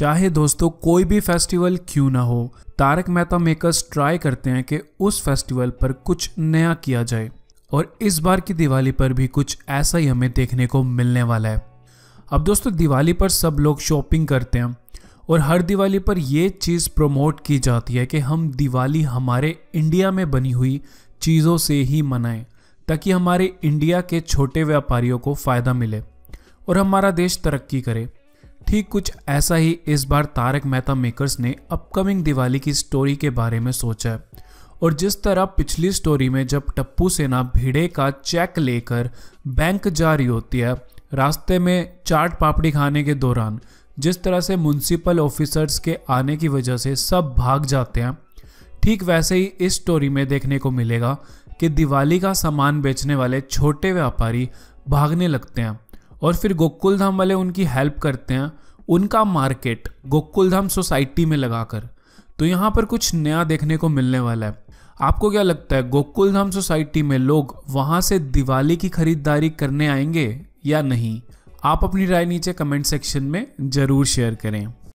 चाहे दोस्तों कोई भी फेस्टिवल क्यों ना हो तारक मेहता मेकर्स ट्राई करते हैं कि उस फेस्टिवल पर कुछ नया किया जाए और इस बार की दिवाली पर भी कुछ ऐसा ही हमें देखने को मिलने वाला है अब दोस्तों दिवाली पर सब लोग शॉपिंग करते हैं और हर दिवाली पर यह चीज़ प्रमोट की जाती है कि हम दिवाली हमारे इंडिया में बनी हुई चीज़ों से ही मनाएं ताकि हमारे इंडिया के छोटे व्यापारियों को फ़ायदा मिले और हमारा देश तरक्की करे ठीक कुछ ऐसा ही इस बार तारक मेहता मेकर्स ने अपकमिंग दिवाली की स्टोरी के बारे में सोचा है और जिस तरह पिछली स्टोरी में जब टप्पू सेना भिड़े का चेक लेकर बैंक जा रही होती है रास्ते में चाट पापड़ी खाने के दौरान जिस तरह से म्यूनसिपल ऑफिसर्स के आने की वजह से सब भाग जाते हैं ठीक वैसे ही इस स्टोरी में देखने को मिलेगा कि दिवाली का सामान बेचने वाले छोटे व्यापारी भागने लगते हैं और फिर गोकुल धाम वाले उनकी हेल्प करते हैं उनका मार्केट गोकुल धाम सोसाइटी में लगाकर तो यहाँ पर कुछ नया देखने को मिलने वाला है आपको क्या लगता है गोकुल धाम सोसाइटी में लोग वहाँ से दिवाली की खरीदारी करने आएंगे या नहीं आप अपनी राय नीचे कमेंट सेक्शन में ज़रूर शेयर करें